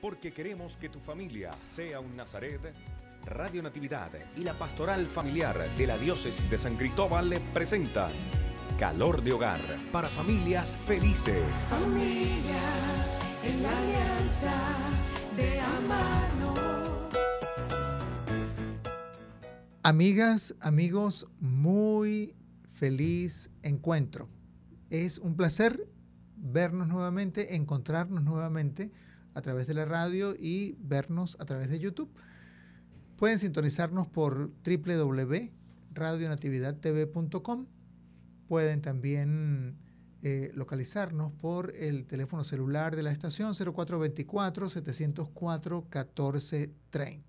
porque queremos que tu familia sea un Nazaret, Radio Natividad y la Pastoral Familiar de la Diócesis de San Cristóbal presenta Calor de Hogar para Familias Felices. Familia en la alianza de Amigas, amigos, muy feliz encuentro. Es un placer vernos nuevamente, encontrarnos nuevamente a través de la radio y vernos a través de YouTube. Pueden sintonizarnos por www.radionatividadtv.com. Pueden también eh, localizarnos por el teléfono celular de la estación 0424-704-1430.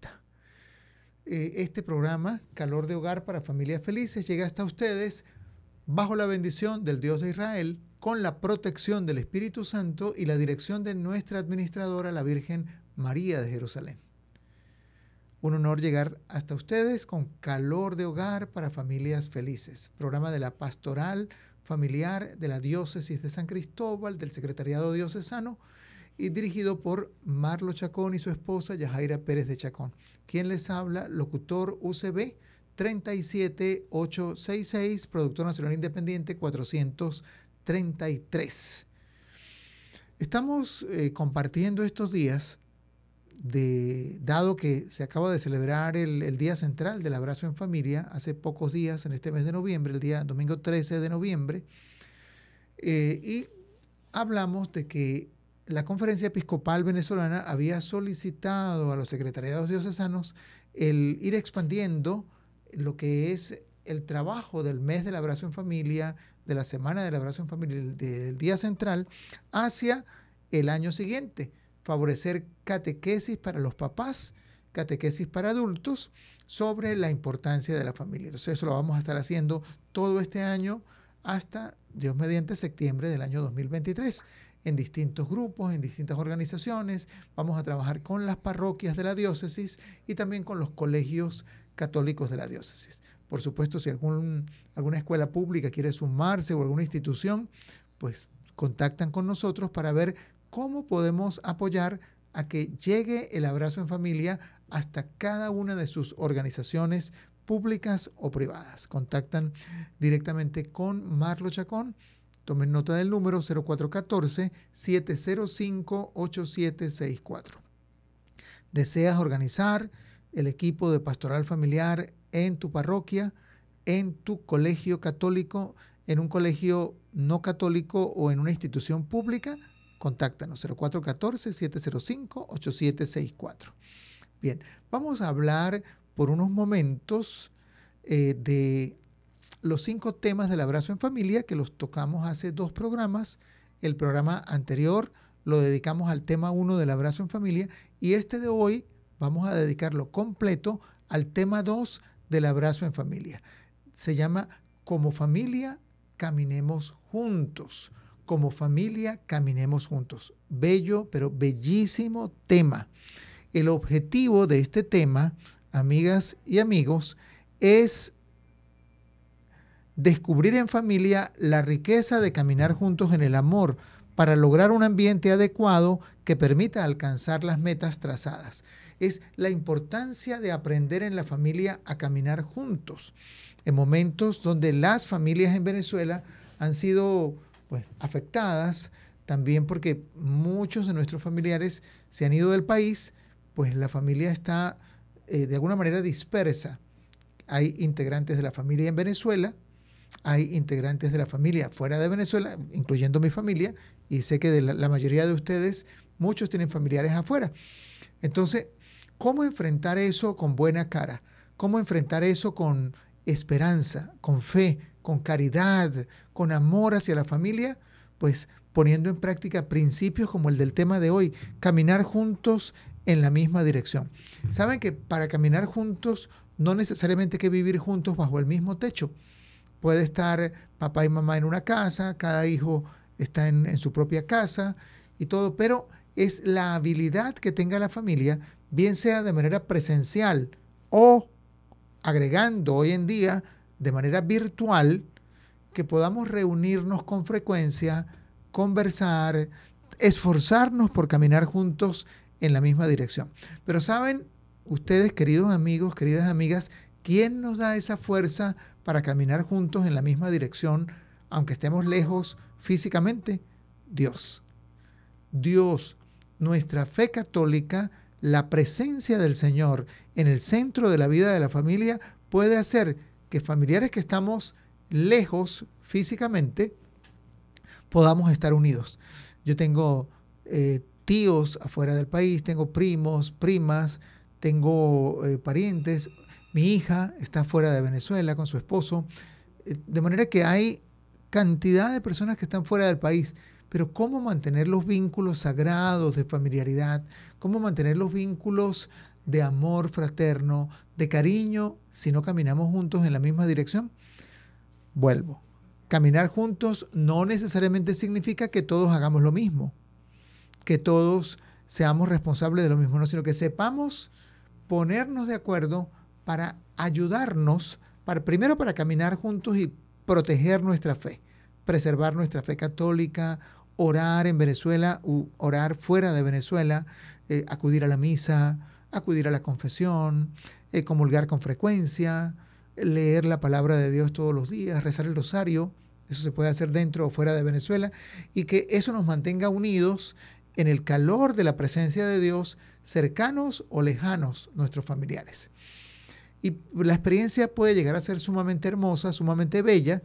Eh, este programa, Calor de Hogar para Familias Felices, llega hasta ustedes bajo la bendición del Dios de Israel con la protección del Espíritu Santo y la dirección de nuestra administradora, la Virgen María de Jerusalén. Un honor llegar hasta ustedes con calor de hogar para familias felices, programa de la pastoral familiar de la diócesis de San Cristóbal, del Secretariado Diocesano, y dirigido por Marlo Chacón y su esposa Yajaira Pérez de Chacón. Quien les habla, locutor UCB 37866, productor nacional independiente 400. 33. Estamos eh, compartiendo estos días, de, dado que se acaba de celebrar el, Día Central del Abrazo en Familia, hace pocos días, en este mes de noviembre, el día domingo 13 de noviembre, eh, y hablamos de que la Conferencia Episcopal Venezolana había solicitado a los secretariados diocesanos el ir expandiendo lo que es el trabajo del mes del abrazo en familia, de la semana de la oración familiar del día central hacia el año siguiente. Favorecer catequesis para los papás, catequesis para adultos sobre la importancia de la familia. Entonces eso lo vamos a estar haciendo todo este año hasta, Dios mediante, septiembre del año 2023 en distintos grupos, en distintas organizaciones. Vamos a trabajar con las parroquias de la diócesis y también con los colegios católicos de la diócesis. Por supuesto, si alguna escuela pública quiere sumarse o alguna institución, pues contactan con nosotros para ver cómo podemos apoyar a que llegue el abrazo en familia hasta cada una de sus organizaciones públicas o privadas. Contactan directamente con Marlo Chacón. Tomen nota del número 0414-705-8764. ¿Deseas organizar el equipo de pastoral familiar en tu parroquia, en tu colegio católico, en un colegio no católico o en una institución pública, contáctanos 0414-705-8764. Bien, vamos a hablar por unos momentos eh, de los cinco temas del abrazo en familia que los tocamos hace dos programas. El programa anterior lo dedicamos al tema 1 del abrazo en familia y este de hoy vamos a dedicarlo completo al tema 2 del abrazo en familia. Se llama Como familia, caminemos juntos. Como familia, caminemos juntos. Bello, pero bellísimo tema. El objetivo de este tema, amigas y amigos, es descubrir en familia la riqueza de caminar juntos en el amor para lograr un ambiente adecuado que permita alcanzar las metas trazadas es la importancia de aprender en la familia a caminar juntos. En momentos donde las familias en Venezuela han sido afectadas, también porque muchos de nuestros familiares se han ido del país, pues la familia está eh, de alguna manera dispersa. Hay integrantes de la familia en Venezuela, hay integrantes de la familia fuera de Venezuela, incluyendo mi familia, y sé que de la mayoría de ustedes, muchos tienen familiares afuera. Entonces, ¿Cómo enfrentar eso con buena cara? ¿Cómo enfrentar eso con esperanza, con fe, con caridad, con amor hacia la familia? Pues poniendo en práctica principios como el del tema de hoy, caminar juntos en la misma dirección. Saben que para caminar juntos no necesariamente hay que vivir juntos bajo el mismo techo. Puede estar papá y mamá en una casa, cada hijo está en, su propia casa y todo, pero es la habilidad que tenga la familia bien sea de manera presencial o agregando hoy en día de manera virtual, que podamos reunirnos con frecuencia, conversar, esforzarnos por caminar juntos en la misma dirección. Pero saben ustedes, queridos amigos, queridas amigas, ¿quién nos da esa fuerza para caminar juntos en la misma dirección, aunque estemos lejos físicamente? Dios. Dios, nuestra fe católica la presencia del Señor en el centro de la vida de la familia puede hacer que familiares que estamos lejos físicamente podamos estar unidos. Yo tengo eh, tíos afuera del país, tengo primos, primas, tengo eh, parientes, mi hija está fuera de Venezuela con su esposo, eh, de manera que hay cantidad de personas que están fuera del país pero cómo mantener los vínculos sagrados de familiaridad, cómo mantener los vínculos de amor fraterno, de cariño, si no caminamos juntos en la misma dirección. Vuelvo. Caminar juntos no necesariamente significa que todos hagamos lo mismo, que todos seamos responsables de lo mismo, sino que sepamos ponernos de acuerdo para ayudarnos, para, primero para caminar juntos y proteger nuestra fe, preservar nuestra fe católica orar en Venezuela, u orar fuera de Venezuela, eh, acudir a la misa, acudir a la confesión, eh, comulgar con frecuencia, leer la palabra de Dios todos los días, rezar el rosario, eso se puede hacer dentro o fuera de Venezuela, y que eso nos mantenga unidos en el calor de la presencia de Dios, cercanos o lejanos nuestros familiares. Y la experiencia puede llegar a ser sumamente hermosa, sumamente bella,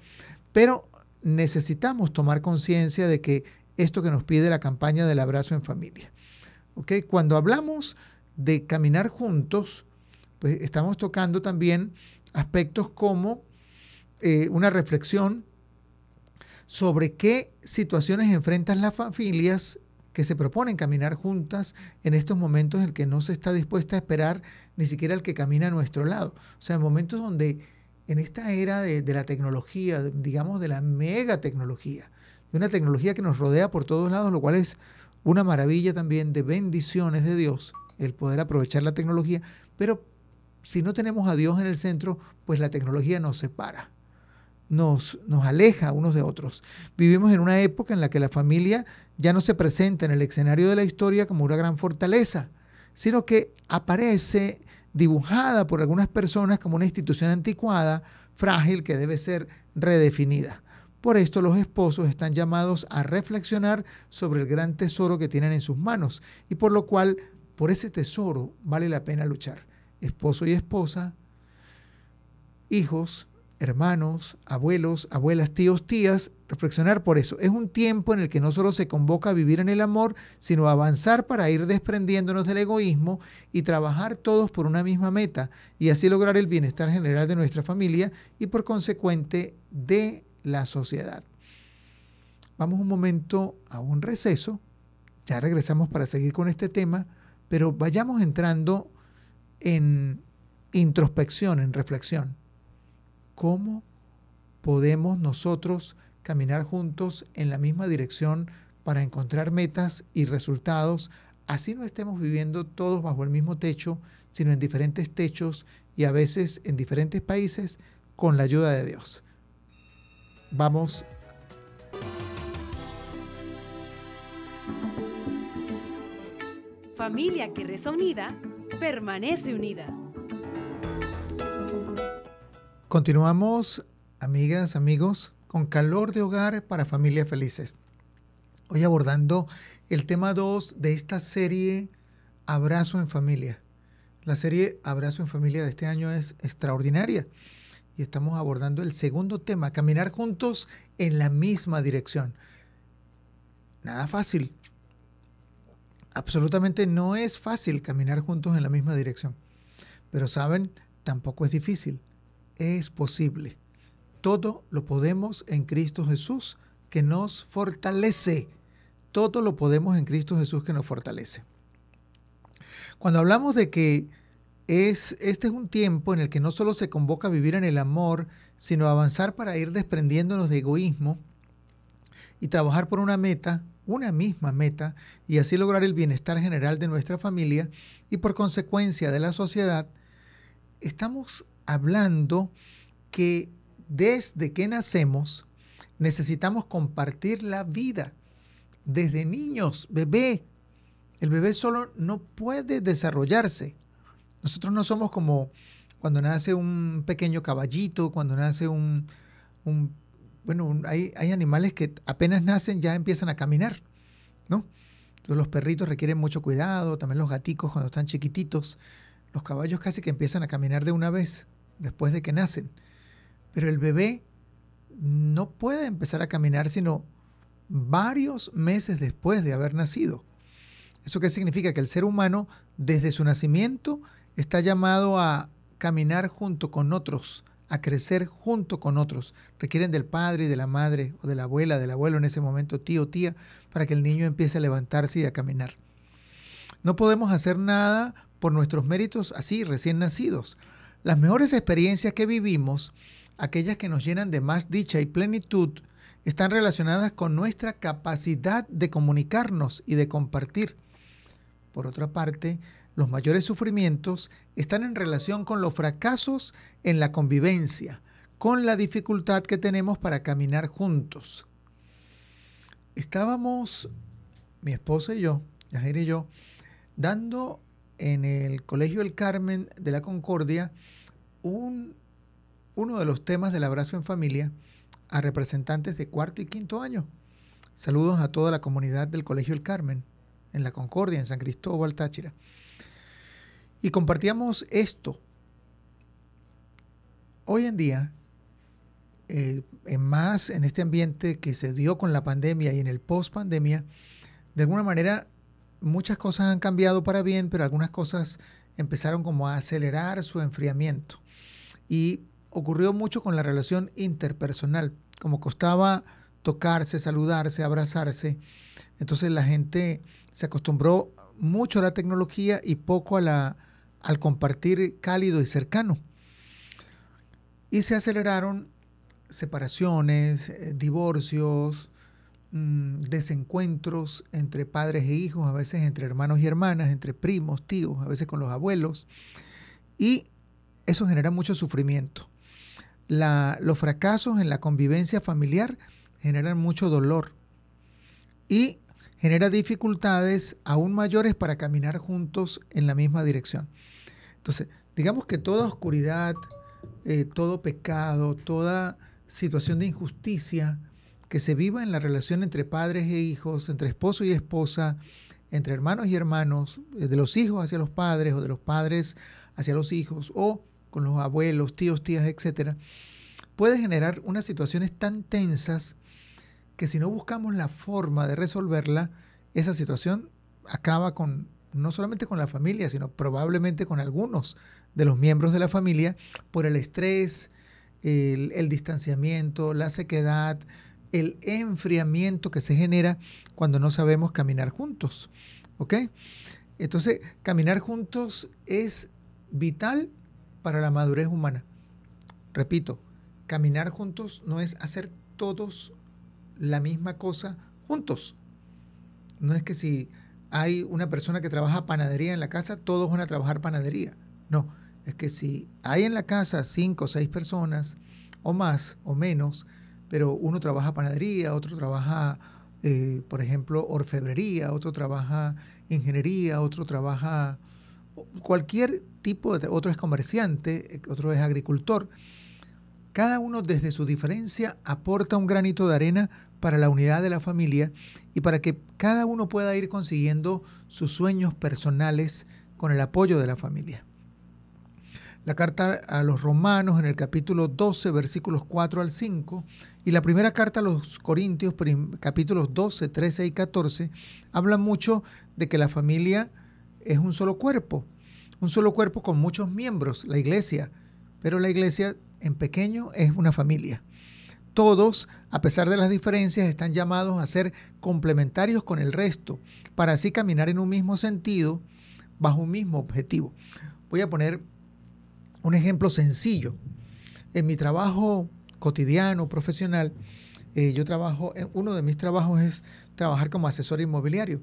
pero necesitamos tomar conciencia de que esto que nos pide la campaña del abrazo en familia. Cuando hablamos de caminar juntos, pues estamos tocando también aspectos como eh, una reflexión sobre qué situaciones enfrentan las familias que se proponen caminar juntas en estos momentos en que no se está dispuesta a esperar ni siquiera el que camina a nuestro lado. O sea, momentos donde en esta era de, la tecnología, digamos de la mega tecnología, una tecnología que nos rodea por todos lados, lo cual es una maravilla también de bendiciones de Dios, el poder aprovechar la tecnología, pero si no tenemos a Dios en el centro, pues la tecnología nos separa, nos, nos aleja unos de otros. Vivimos en una época en la que la familia ya no se presenta en el escenario de la historia como una gran fortaleza, sino que aparece dibujada por algunas personas como una institución anticuada, frágil, que debe ser redefinida. Por esto los esposos están llamados a reflexionar sobre el gran tesoro que tienen en sus manos y por lo cual por ese tesoro vale la pena luchar. Esposo y esposa, hijos, hermanos, abuelos, abuelas, tíos, tías, reflexionar por eso. Es un tiempo en el que no solo se convoca a vivir en el amor, sino a avanzar para ir desprendiéndonos del egoísmo y trabajar todos por una misma meta y así lograr el bienestar general de nuestra familia y por consecuente de la sociedad. Vamos un momento a un receso, ya regresamos para seguir con este tema, pero vayamos entrando en introspección, en reflexión. ¿Cómo podemos nosotros caminar juntos en la misma dirección para encontrar metas y resultados? Así no estemos viviendo todos bajo el mismo techo, sino en diferentes techos y a veces en diferentes países con la ayuda de Dios. Vamos Familia que reza unida, permanece unida. Continuamos, amigas, amigos, con calor de hogar para familias felices. Hoy abordando el tema 2 de esta serie Abrazo en familia. La serie Abrazo en familia de este año es extraordinaria y estamos abordando el segundo tema, caminar juntos en la misma dirección. Nada fácil. Absolutamente no es fácil caminar juntos en la misma dirección. Pero saben, tampoco es difícil. Es posible. Todo lo podemos en Cristo Jesús que nos fortalece. Todo lo podemos en Cristo Jesús que nos fortalece. Cuando hablamos de que es, este es un tiempo en el que no solo se convoca a vivir en el amor, sino avanzar para ir desprendiéndonos de egoísmo y trabajar por una meta, una misma meta, y así lograr el bienestar general de nuestra familia y por consecuencia de la sociedad. Estamos hablando que desde que nacemos necesitamos compartir la vida, desde niños, bebé. El bebé solo no puede desarrollarse nosotros no somos como cuando nace un pequeño caballito, cuando nace un... bueno, hay, hay, animales que apenas nacen ya empiezan a caminar, ¿no? los perritos requieren mucho cuidado, también los gaticos cuando están chiquititos. Los caballos casi que empiezan a caminar de una vez después de que nacen. Pero el bebé no puede empezar a caminar sino varios meses después de haber nacido. ¿Eso qué significa? Que el ser humano desde su nacimiento está llamado a caminar junto con otros, a crecer junto con otros. Requieren del padre y de la madre o de la abuela, del abuelo en ese momento, tío, o tía, para que el niño empiece a levantarse y a caminar. No podemos hacer nada por nuestros méritos así, recién nacidos. Las mejores experiencias que vivimos, aquellas que nos llenan de más dicha y plenitud, están relacionadas con nuestra capacidad de comunicarnos y de compartir. Por otra parte, los mayores sufrimientos están en relación con los fracasos en la convivencia, con la dificultad que tenemos para caminar juntos. Estábamos, mi esposa y yo, Yajira y yo, dando en el Colegio El Carmen de la Concordia uno de los temas del abrazo en familia a representantes de cuarto y quinto año. Saludos a toda la comunidad del Colegio El Carmen, en la Concordia, en San Cristóbal, Táchira y compartíamos esto. Hoy en día, eh, en más en este ambiente que se dio con la pandemia y en el post pandemia, de alguna manera muchas cosas han cambiado para bien, pero algunas cosas empezaron como a acelerar su enfriamiento. Y ocurrió mucho con la relación interpersonal, como costaba tocarse, saludarse, abrazarse. Entonces la gente se acostumbró mucho a la tecnología y poco a la al compartir cálido y cercano. Y se aceleraron separaciones, eh, divorcios, mm, desencuentros entre padres e hijos, a veces entre hermanos y hermanas, entre primos, tíos, a veces con los abuelos. Y eso genera mucho sufrimiento. los fracasos en la convivencia familiar generan mucho dolor y genera dificultades aún mayores para caminar juntos en la misma dirección. Entonces, digamos que toda oscuridad, eh, todo pecado, toda situación de injusticia que se viva en la relación entre padres e hijos, entre esposo y esposa, entre hermanos y hermanos, eh, de los hijos hacia los padres o de los padres hacia los hijos o con los abuelos, tíos, tías, etcétera, puede generar unas situaciones tan tensas que si no buscamos la forma de resolverla, esa situación acaba con no solamente con la familia, sino probablemente con algunos de los miembros de la familia por el estrés, el, distanciamiento, la sequedad, el enfriamiento que se genera cuando no sabemos caminar juntos. ¿Ok? Entonces, caminar juntos es vital para la madurez humana. Repito, caminar juntos no es hacer todos la misma cosa juntos. No es que si hay una persona que trabaja panadería en la casa, todos van a trabajar panadería. No, es que si hay en la casa cinco o seis personas, o más o menos, pero uno trabaja panadería, otro trabaja, eh, por ejemplo, orfebrería, otro trabaja ingeniería, otro trabaja cualquier tipo de, otro es comerciante, otro es agricultor. Cada uno desde su diferencia aporta un granito de arena para la unidad de la familia y para que cada uno pueda ir consiguiendo sus sueños personales con el apoyo de la familia. La carta a los romanos en el capítulo 12, versículos 4 al 5, y la primera carta a los corintios, capítulos 12, 13 y 14, hablan mucho de que la familia es un solo cuerpo, un solo cuerpo con muchos miembros, la iglesia, pero la iglesia en pequeño es una familia. Todos, a pesar de las diferencias, están llamados a ser complementarios con el resto, para así caminar en un mismo sentido, bajo un mismo objetivo. Voy a poner un ejemplo sencillo. En mi trabajo cotidiano, profesional, eh, yo trabajo, eh, uno de mis trabajos es trabajar como asesor inmobiliario.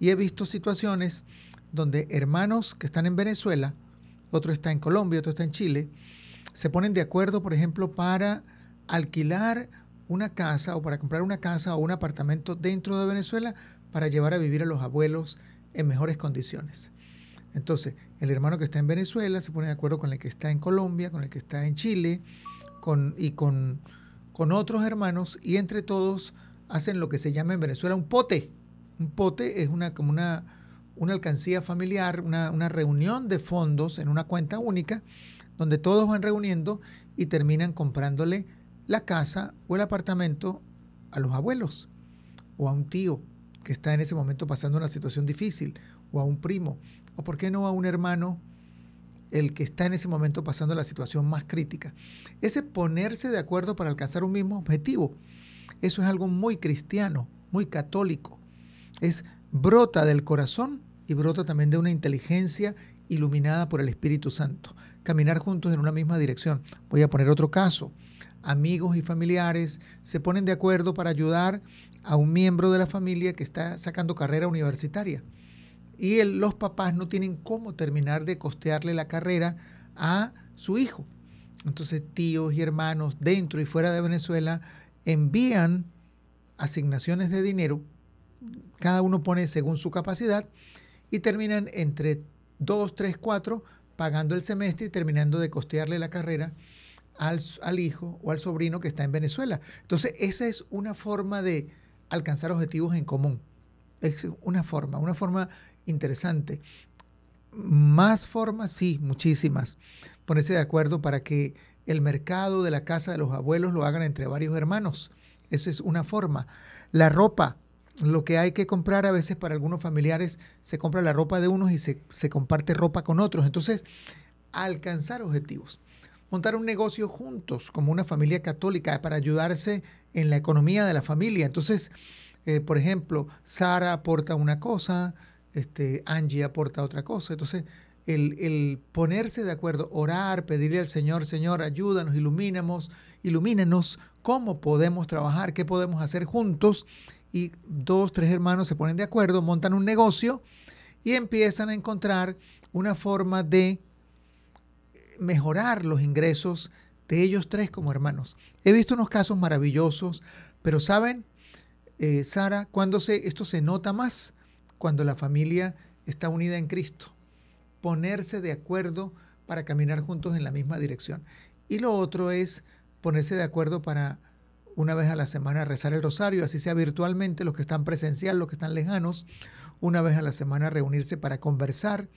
Y he visto situaciones donde hermanos que están en Venezuela, otro está en Colombia, otro está en Chile, se ponen de acuerdo, por ejemplo, para alquilar una casa o para comprar una casa o un apartamento dentro de Venezuela para llevar a vivir a los abuelos en mejores condiciones. Entonces, el hermano que está en Venezuela se pone de acuerdo con el que está en Colombia, con el que está en Chile con, y con, otros hermanos y entre todos hacen lo que se llama en Venezuela un pote. Un pote es una, como una, una alcancía familiar, una, una reunión de fondos en una cuenta única donde todos van reuniendo y terminan comprándole la casa o el apartamento a los abuelos o a un tío que está en ese momento pasando una situación difícil o a un primo o por qué no a un hermano el que está en ese momento pasando la situación más crítica. Ese ponerse de acuerdo para alcanzar un mismo objetivo, eso es algo muy cristiano, muy católico. Es brota del corazón y brota también de una inteligencia iluminada por el Espíritu Santo, caminar juntos en una misma dirección. Voy a poner otro caso. Amigos y familiares se ponen de acuerdo para ayudar a un miembro de la familia que está sacando carrera universitaria. Y los papás no tienen cómo terminar de costearle la carrera a su hijo. Entonces tíos y hermanos dentro y fuera de Venezuela envían asignaciones de dinero, cada uno pone según su capacidad, y terminan entre Dos, tres, cuatro, pagando el semestre y terminando de costearle la carrera al, al, hijo o al sobrino que está en Venezuela. Entonces, esa es una forma de alcanzar objetivos en común. Es una forma, una forma interesante. Más formas, sí, muchísimas. Ponerse de acuerdo para que el mercado de la casa de los abuelos lo hagan entre varios hermanos. Esa es una forma. La ropa, lo que hay que comprar a veces para algunos familiares se compra la ropa de unos y se, comparte ropa con otros. Entonces, alcanzar objetivos. Montar un negocio juntos como una familia católica para ayudarse en la economía de la familia. Entonces, eh, por ejemplo, Sara aporta una cosa, este, Angie aporta otra cosa. Entonces, el, el, ponerse de acuerdo, orar, pedirle al Señor, Señor, ayúdanos, ilumínanos, ilumínanos cómo podemos trabajar, qué podemos hacer juntos y dos, tres hermanos se ponen de acuerdo, montan un negocio y empiezan a encontrar una forma de mejorar los ingresos de ellos tres como hermanos. He visto unos casos maravillosos, pero ¿saben, eh, Sara, cuando se, esto se nota más? Cuando la familia está unida en Cristo. Ponerse de acuerdo para caminar juntos en la misma dirección. Y lo otro es ponerse de acuerdo para una vez a la semana rezar el rosario, así sea virtualmente, los que están presencial, los que están lejanos, una vez a la semana reunirse para conversar.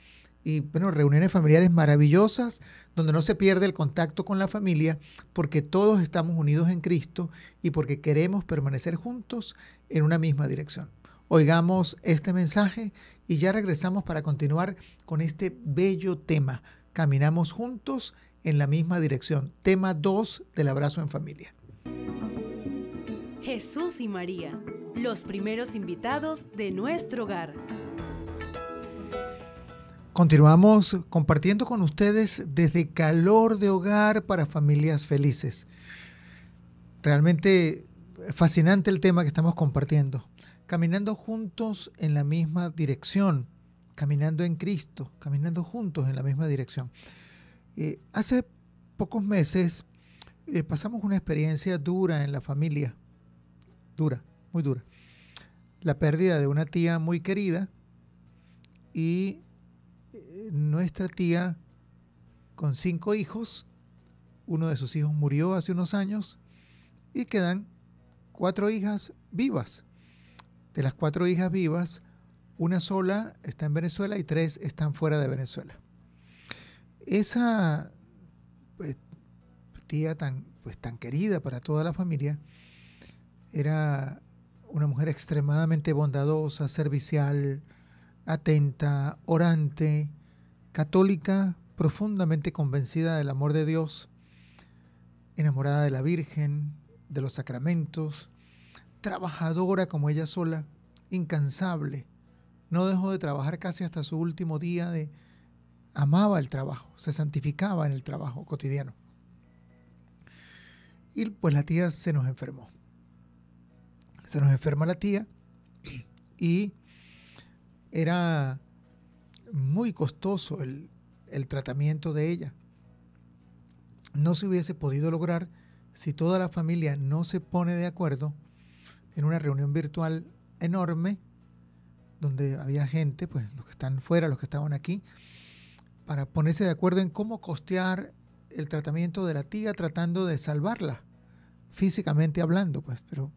Y bueno, reuniones familiares maravillosas donde no se pierde el contacto con la familia porque todos estamos unidos en Cristo y porque queremos permanecer juntos en una misma dirección. Oigamos este mensaje y ya regresamos para continuar con este bello tema. Caminamos juntos en la misma dirección. Tema 2 del abrazo en familia. Jesús y María, los primeros invitados de nuestro hogar. Continuamos compartiendo con ustedes desde calor de hogar para familias felices. Realmente fascinante el tema que estamos compartiendo. Caminando juntos en la misma dirección, caminando en Cristo, caminando juntos en la misma dirección. Eh, hace pocos meses eh, pasamos una experiencia dura en la familia, dura, muy dura. La pérdida de una tía muy querida y eh, nuestra tía con cinco hijos, uno de sus hijos murió hace unos años y quedan cuatro hijas vivas. De las cuatro hijas vivas, una sola está en Venezuela y tres están fuera de Venezuela. Esa pues, tía tan, pues, tan querida para toda la familia, era una mujer extremadamente bondadosa, servicial, atenta, orante, católica, profundamente convencida del amor de Dios, enamorada de la Virgen, de los sacramentos, trabajadora como ella sola, incansable. No dejó de trabajar casi hasta su último día de amaba el trabajo, se santificaba en el trabajo cotidiano. Y pues la tía se nos enfermó. Se nos enferma la tía y era muy costoso el, el tratamiento de ella. No se hubiese podido lograr si toda la familia no se pone de acuerdo en una reunión virtual enorme donde había gente, pues los que están fuera, los que estaban aquí, para ponerse de acuerdo en cómo costear el tratamiento de la tía tratando de salvarla físicamente hablando, pues, pero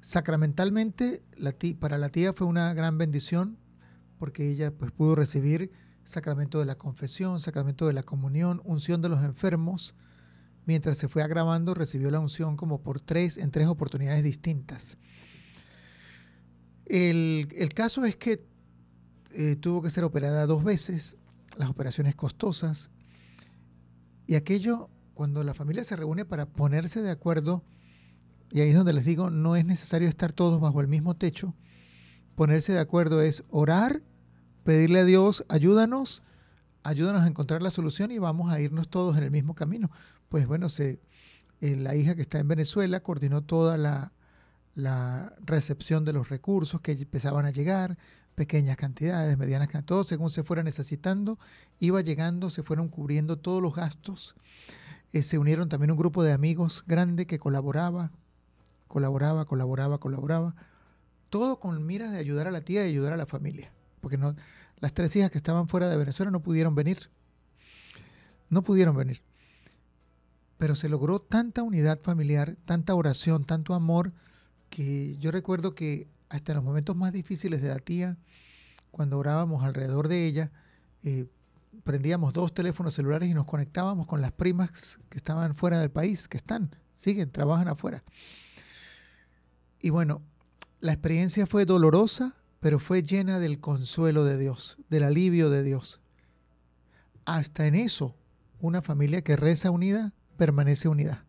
sacramentalmente para la tía fue una gran bendición porque ella pues pudo recibir sacramento de la confesión, sacramento de la comunión, unción de los enfermos. Mientras se fue agravando, recibió la unción como por tres, en tres oportunidades distintas. El, el caso es que eh, tuvo que ser operada dos veces, las operaciones costosas, y aquello cuando la familia se reúne para ponerse de acuerdo, y ahí es donde les digo, no es necesario estar todos bajo el mismo techo, ponerse de acuerdo es orar, pedirle a Dios, ayúdanos, ayúdanos a encontrar la solución y vamos a irnos todos en el mismo camino. Pues bueno, se, eh, la hija que está en Venezuela coordinó toda la, recepción de los recursos que empezaban a llegar, pequeñas cantidades, medianas cantidades, todo según se fuera necesitando, iba llegando, se fueron cubriendo todos los gastos eh, se unieron también un grupo de amigos grande que colaboraba, colaboraba, colaboraba, colaboraba, todo con miras de ayudar a la tía y ayudar a la familia, porque no, las tres hijas que estaban fuera de Venezuela no pudieron venir, no pudieron venir. Pero se logró tanta unidad familiar, tanta oración, tanto amor, que yo recuerdo que hasta en los momentos más difíciles de la tía, cuando orábamos alrededor de ella, eh, prendíamos dos teléfonos celulares y nos conectábamos con las primas que estaban fuera del país, que están, siguen, trabajan afuera. Y bueno, la experiencia fue dolorosa, pero fue llena del consuelo de Dios, del alivio de Dios. Hasta en eso, una familia que reza unida permanece unida.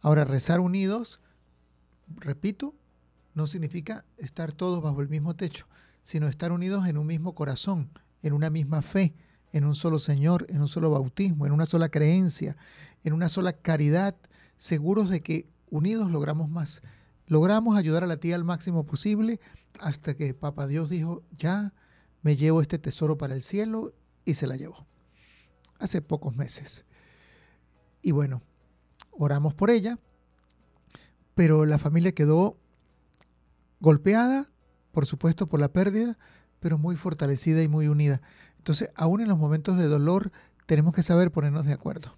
Ahora, rezar unidos, repito, no significa estar todos bajo el mismo techo, sino estar unidos en un mismo corazón, en una misma fe, en un solo Señor, en un solo bautismo, en una sola creencia, en una sola caridad, seguros de que unidos logramos más. Logramos ayudar a la tía al máximo posible hasta que Papa Dios dijo, ya me llevo este tesoro para el cielo y se la llevó. Hace pocos meses. Y bueno, oramos por ella, pero la familia quedó golpeada, por supuesto, por la pérdida, pero muy fortalecida y muy unida. Entonces, aún en los momentos de dolor, tenemos que saber ponernos de acuerdo.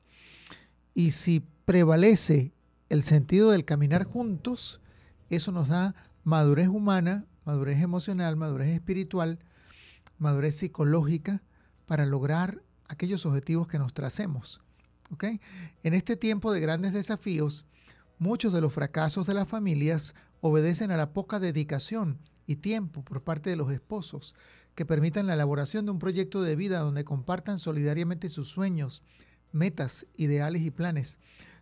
Y si prevalece el sentido del caminar juntos, eso nos da madurez humana, madurez emocional, madurez espiritual, madurez psicológica para lograr aquellos objetivos que nos tracemos. ¿okay? En este tiempo de grandes desafíos, muchos de los fracasos de las familias obedecen a la poca dedicación y tiempo por parte de los esposos, que permitan la elaboración de un proyecto de vida donde compartan solidariamente sus sueños, metas, ideales y planes,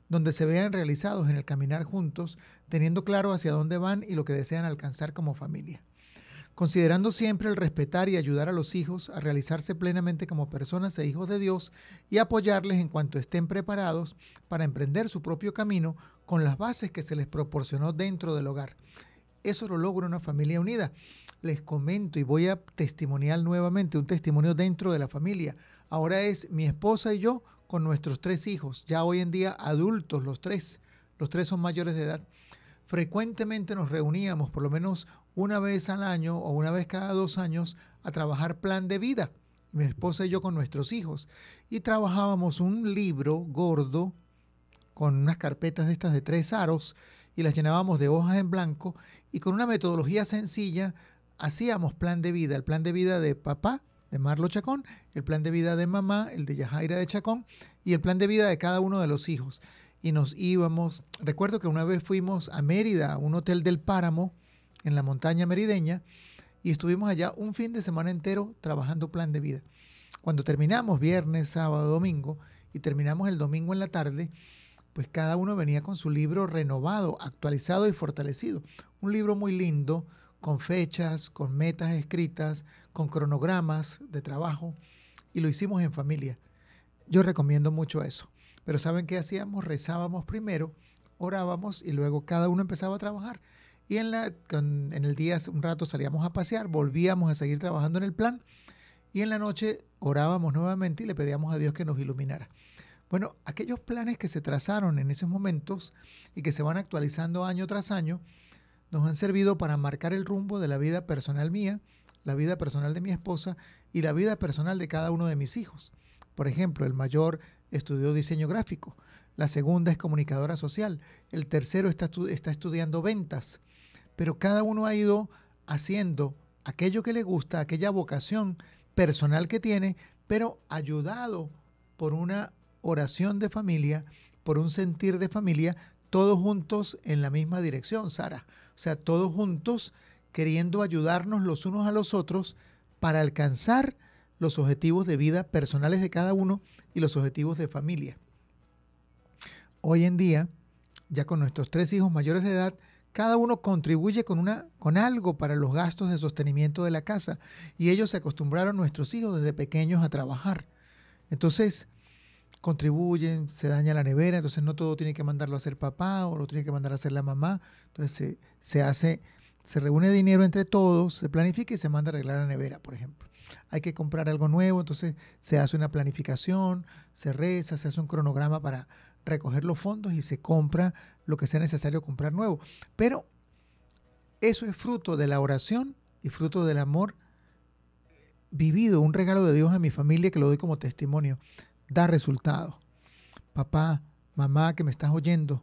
donde se vean realizados en el caminar juntos, teniendo claro hacia dónde van y lo que desean alcanzar como familia. Considerando siempre el respetar y ayudar a los hijos a realizarse plenamente como personas e hijos de Dios y apoyarles en cuanto estén preparados para emprender su propio camino con las bases que se les proporcionó dentro del hogar. Eso lo logra una familia unida les comento y voy a testimoniar nuevamente un testimonio dentro de la familia. Ahora es mi esposa y yo con nuestros tres hijos, ya hoy en día adultos los tres, los tres son mayores de edad. Frecuentemente nos reuníamos por lo menos una vez al año o una vez cada dos años a trabajar plan de vida, mi esposa y yo con nuestros hijos, y trabajábamos un libro gordo con unas carpetas de estas de tres aros y las llenábamos de hojas en blanco y con una metodología sencilla hacíamos plan de vida, el plan de vida de papá, de Marlo Chacón, el plan de vida de mamá, el de Yajaira de Chacón y el plan de vida de cada uno de los hijos. Y nos íbamos, recuerdo que una vez fuimos a Mérida, un hotel del Páramo, en la montaña merideña, y estuvimos allá un fin de semana entero trabajando plan de vida. Cuando terminamos viernes, sábado, domingo, y terminamos el domingo en la tarde, pues cada uno venía con su libro renovado, actualizado y fortalecido. Un libro muy lindo, con fechas, con metas escritas, con cronogramas de trabajo y lo hicimos en familia. Yo recomiendo mucho eso. Pero ¿saben qué hacíamos? Rezábamos primero, orábamos y luego cada uno empezaba a trabajar. Y en, la, en el día un rato salíamos a pasear, volvíamos a seguir trabajando en el plan y en la noche orábamos nuevamente y le pedíamos a Dios que nos iluminara. Bueno, aquellos planes que se trazaron en esos momentos y que se van actualizando año tras año, nos han servido para marcar el rumbo de la vida personal mía, la vida personal de mi esposa y la vida personal de cada uno de mis hijos. Por ejemplo, el mayor estudió diseño gráfico, la segunda es comunicadora social, el tercero está, está estudiando ventas, pero cada uno ha ido haciendo aquello que le gusta, aquella vocación personal que tiene, pero ayudado por una oración de familia, por un sentir de familia todos juntos en la misma dirección, Sara. O sea, todos juntos queriendo ayudarnos los unos a los otros para alcanzar los objetivos de vida personales de cada uno y los objetivos de familia. Hoy en día, ya con nuestros tres hijos mayores de edad, cada uno contribuye con, una, con algo para los gastos de sostenimiento de la casa y ellos se acostumbraron nuestros hijos desde pequeños a trabajar. Entonces, contribuyen, se daña la nevera, entonces no todo tiene que mandarlo a hacer papá o lo tiene que mandar a hacer la mamá. Entonces se, se hace, se reúne dinero entre todos, se planifica y se manda a arreglar la nevera, por ejemplo. Hay que comprar algo nuevo, entonces se hace una planificación, se reza, se hace un cronograma para recoger los fondos y se compra lo que sea necesario comprar nuevo. Pero eso es fruto de la oración y fruto del amor vivido, un regalo de Dios a mi familia que lo doy como testimonio da resultado. Papá, mamá que me estás oyendo,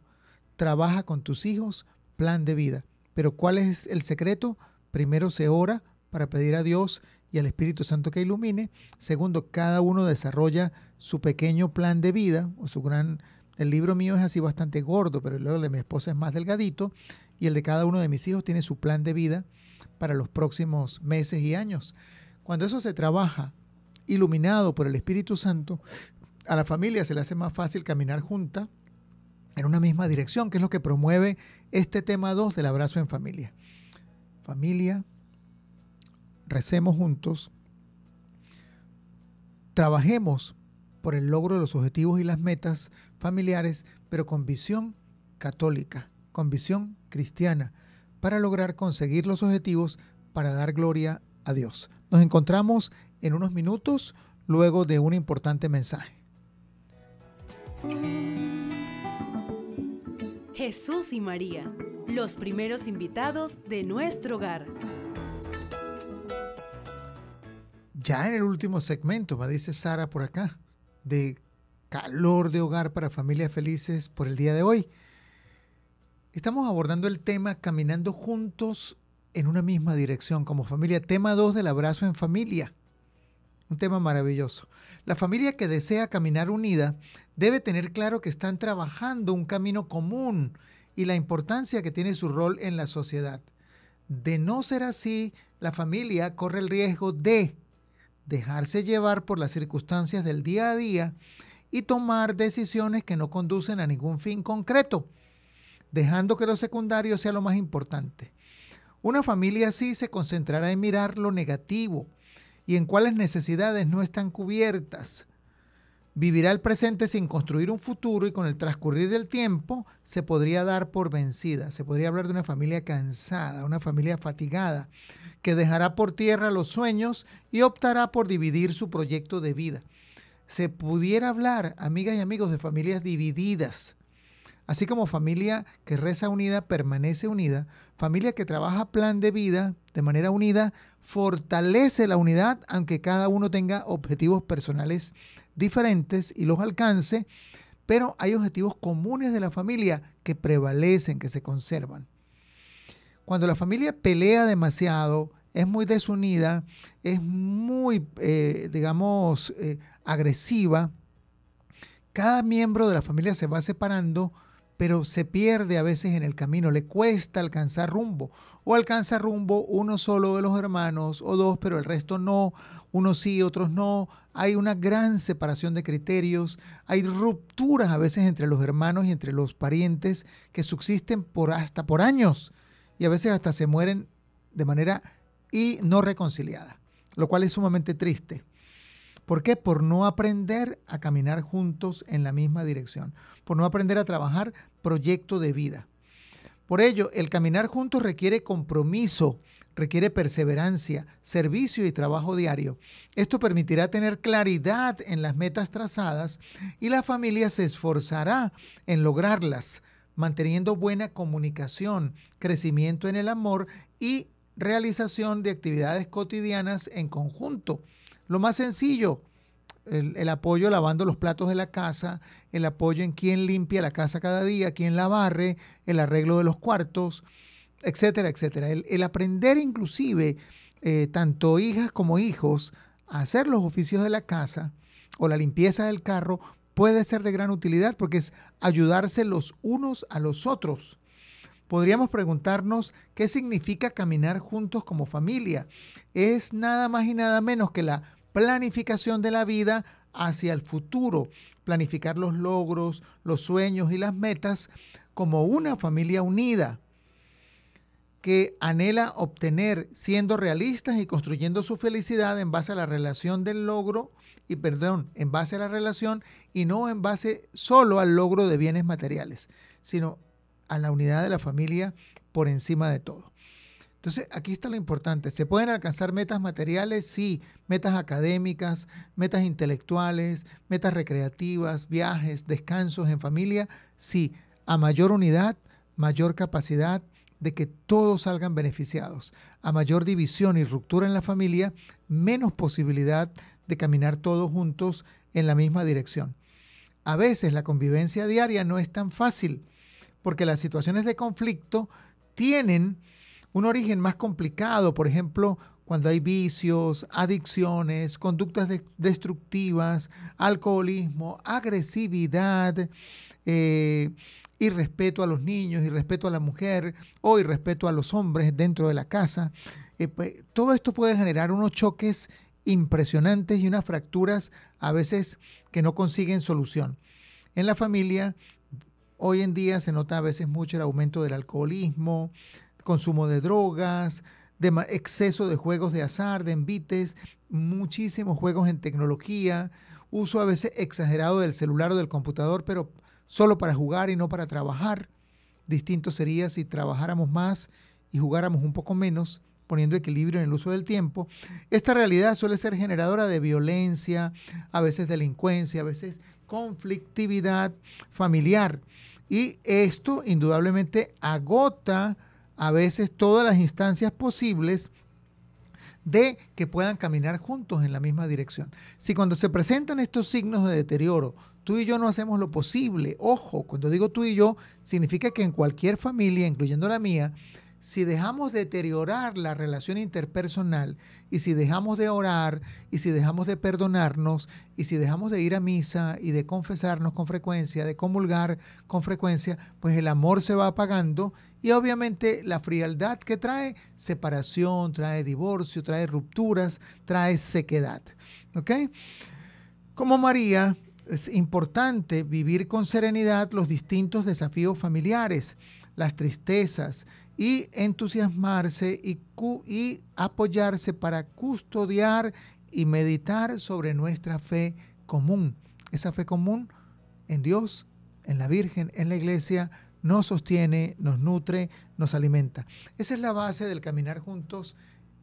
trabaja con tus hijos plan de vida. Pero ¿cuál es el secreto? Primero se ora para pedir a Dios y al Espíritu Santo que ilumine. Segundo, cada uno desarrolla su pequeño plan de vida o su gran... El libro mío es así bastante gordo, pero el de mi esposa es más delgadito y el de cada uno de mis hijos tiene su plan de vida para los próximos meses y años. Cuando eso se trabaja iluminado por el Espíritu Santo, a la familia se le hace más fácil caminar junta en una misma dirección, que es lo que promueve este tema 2 del abrazo en familia. Familia, recemos juntos, trabajemos por el logro de los objetivos y las metas familiares, pero con visión católica, con visión cristiana, para lograr conseguir los objetivos para dar gloria a Dios. Nos encontramos en unos minutos luego de un importante mensaje. Jesús y María, los primeros invitados de nuestro hogar. Ya en el último segmento, me dice Sara por acá, de calor de hogar para familias felices por el día de hoy. Estamos abordando el tema caminando juntos en una misma dirección como familia. Tema 2 del abrazo en familia. Un tema maravilloso. La familia que desea caminar unida debe tener claro que están trabajando un camino común y la importancia que tiene su rol en la sociedad. De no ser así, la familia corre el riesgo de dejarse llevar por las circunstancias del día a día y tomar decisiones que no conducen a ningún fin concreto, dejando que lo secundario sea lo más importante. Una familia así se concentrará en mirar lo negativo, y en cuáles necesidades no están cubiertas. Vivirá el presente sin construir un futuro y con el transcurrir del tiempo se podría dar por vencida. Se podría hablar de una familia cansada, una familia fatigada, que dejará por tierra los sueños y optará por dividir su proyecto de vida. Se pudiera hablar, amigas y amigos, de familias divididas. Así como familia que reza unida, permanece unida, familia que trabaja plan de vida de manera unida, fortalece la unidad aunque cada uno tenga objetivos personales diferentes y los alcance, pero hay objetivos comunes de la familia que prevalecen, que se conservan. Cuando la familia pelea demasiado, es muy desunida, es muy, eh, digamos, eh, agresiva, cada miembro de la familia se va separando pero se pierde a veces en el camino, le cuesta alcanzar rumbo. O alcanza rumbo uno solo de los hermanos o dos, pero el resto no, unos sí, otros no. Hay una gran separación de criterios, hay rupturas a veces entre los hermanos y entre los parientes que subsisten por hasta por años y a veces hasta se mueren de manera y no reconciliada, lo cual es sumamente triste. ¿Por qué? Por no aprender a caminar juntos en la misma dirección, por no aprender a trabajar proyecto de vida. Por ello, el caminar juntos requiere compromiso, requiere perseverancia, servicio y trabajo diario. Esto permitirá tener claridad en las metas trazadas y la familia se esforzará en lograrlas, manteniendo buena comunicación, crecimiento en el amor y realización de actividades cotidianas en conjunto lo más sencillo, el, apoyo lavando los platos de la casa, el apoyo en quién limpia la casa cada día, quién la barre, el arreglo de los cuartos, etcétera, etcétera. El, aprender inclusive, eh, tanto hijas como hijos, a hacer los oficios de la casa o la limpieza del carro puede ser de gran utilidad porque es ayudarse los unos a los otros. Podríamos preguntarnos qué significa caminar juntos como familia. Es nada más y nada menos que la planificación de la vida hacia el futuro, planificar los logros, los sueños y las metas como una familia unida que anhela obtener, siendo realistas y construyendo su felicidad en base a la relación del logro y perdón, en base a la relación y no en base solo al logro de bienes materiales, sino a la unidad de la familia por encima de todo. Entonces, aquí está lo importante. ¿Se pueden alcanzar metas materiales? Sí, metas académicas, metas intelectuales, metas recreativas, viajes, descansos en familia. Sí, a mayor unidad, mayor capacidad de que todos salgan beneficiados. A mayor división y ruptura en la familia, menos posibilidad de caminar todos juntos en la misma dirección. A veces la convivencia diaria no es tan fácil porque las situaciones de conflicto tienen un origen más complicado, por ejemplo, cuando hay vicios, adicciones, conductas destructivas, alcoholismo, agresividad, eh, irrespeto a los niños, irrespeto a la mujer o irrespeto a los hombres dentro de la casa. Eh, pues, todo esto puede generar unos choques impresionantes y unas fracturas a veces que no consiguen solución. En la familia, hoy en día se nota a veces mucho el aumento del alcoholismo, consumo de drogas, exceso de juegos de azar, de envites, muchísimos juegos en tecnología, uso a veces exagerado del celular o del computador, pero solo para jugar y no para trabajar. Distinto sería si trabajáramos más y jugáramos un poco menos, poniendo equilibrio en el uso del tiempo. Esta realidad suele ser generadora de violencia, a veces delincuencia, a veces conflictividad familiar. Y esto indudablemente agota a veces todas las instancias posibles de que puedan caminar juntos en la misma dirección. Si cuando se presentan estos signos de deterioro, tú y yo no hacemos lo posible, ojo, cuando digo tú y yo, significa que en cualquier familia, incluyendo la mía, si dejamos deteriorar la relación interpersonal y si dejamos de orar y si dejamos de perdonarnos y si dejamos de ir a misa y de confesarnos con frecuencia, de comulgar con frecuencia, pues el amor se va apagando y obviamente la frialdad que trae separación, trae divorcio, trae rupturas, trae sequedad. ¿Ok? Como María, es importante vivir con serenidad los distintos desafíos familiares, las tristezas y entusiasmarse y, y, apoyarse para custodiar y meditar sobre nuestra fe común. Esa fe común en Dios, en la Virgen, en la Iglesia, nos sostiene, nos nutre, nos alimenta. Esa es la base del caminar juntos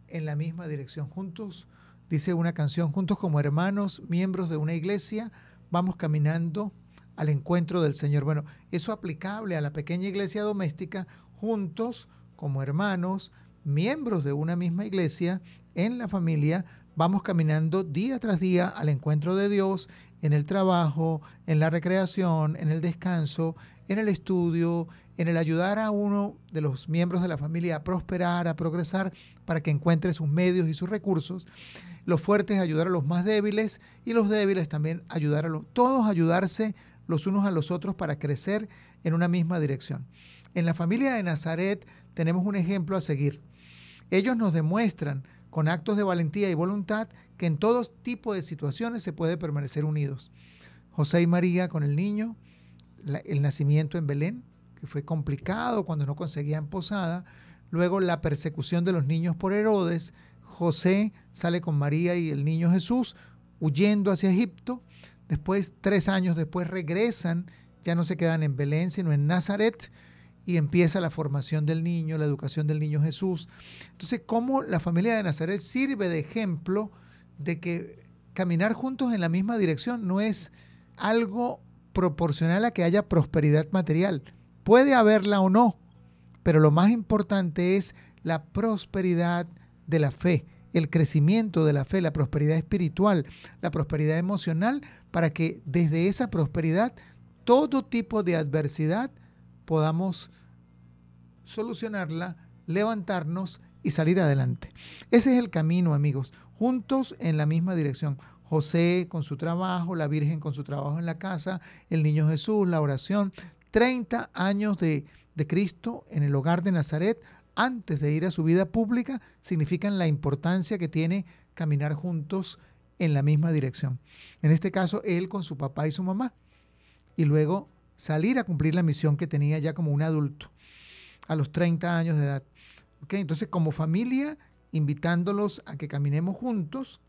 en la misma dirección. Juntos, dice una canción, juntos como hermanos, miembros de una iglesia, vamos caminando al encuentro del Señor. Bueno, eso aplicable a la pequeña iglesia doméstica, juntos como hermanos, miembros de una misma iglesia, en la familia, vamos caminando día tras día al encuentro de Dios en el trabajo, en la recreación, en el descanso, en el estudio, en el ayudar a uno de los miembros de la familia a prosperar, a progresar, para que encuentre sus medios y sus recursos. Los fuertes ayudar a los más débiles y los débiles también ayudar a los... Todos ayudarse los unos a los otros para crecer en una misma dirección. En la familia de Nazaret tenemos un ejemplo a seguir. Ellos nos demuestran con actos de valentía y voluntad que en todo tipo de situaciones se puede permanecer unidos. José y María con el niño, el nacimiento en Belén, que fue complicado cuando no conseguían posada, luego la persecución de los niños por Herodes, José sale con María y el niño Jesús huyendo hacia Egipto, después, tres años después regresan, ya no se quedan en Belén, sino en Nazaret, y empieza la formación del niño, la educación del niño Jesús. Entonces, cómo la familia de Nazaret sirve de ejemplo de que caminar juntos en la misma dirección no es algo proporcional a que haya prosperidad material. Puede haberla o no, pero lo más importante es la prosperidad de la fe, el crecimiento de la fe, la prosperidad espiritual, la prosperidad emocional, para que desde esa prosperidad todo tipo de adversidad podamos solucionarla, levantarnos y salir adelante. Ese es el camino, amigos, juntos en la misma dirección. José con su trabajo, la Virgen con su trabajo en la casa, el niño Jesús, la oración. 30 años de, de Cristo en el hogar de Nazaret antes de ir a su vida pública significan la importancia que tiene caminar juntos en la misma dirección. En este caso, él con su papá y su mamá. Y luego salir a cumplir la misión que tenía ya como un adulto, a los 30 años de edad. ¿Okay? Entonces, como familia, invitándolos a que caminemos juntos,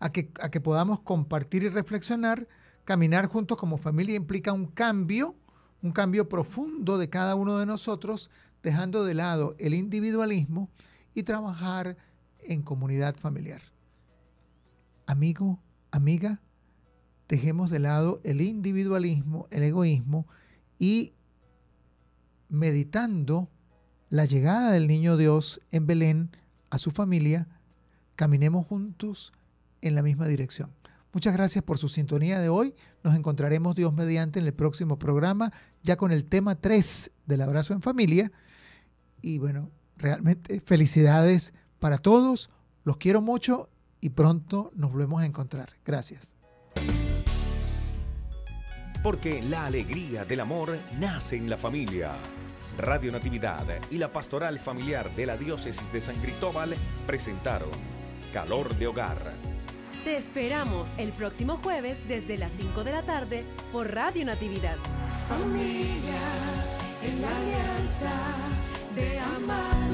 a que, a que podamos compartir y reflexionar. Caminar juntos como familia implica un cambio, un cambio profundo de cada uno de nosotros, dejando de lado el individualismo y trabajar en comunidad familiar. Amigo, amiga, dejemos de lado el individualismo, el egoísmo y meditando la llegada del niño Dios en Belén a su familia, caminemos juntos en la misma dirección. Muchas gracias por su sintonía de hoy. Nos encontraremos Dios mediante en el próximo programa, ya con el tema 3 del abrazo en familia. Y bueno, realmente felicidades para todos. Los quiero mucho y pronto nos volvemos a encontrar. Gracias porque la alegría del amor nace en la familia. Radio Natividad y la Pastoral Familiar de la Diócesis de San Cristóbal presentaron Calor de Hogar. Te esperamos el próximo jueves desde las 5 de la tarde por Radio Natividad. Familia en la alianza de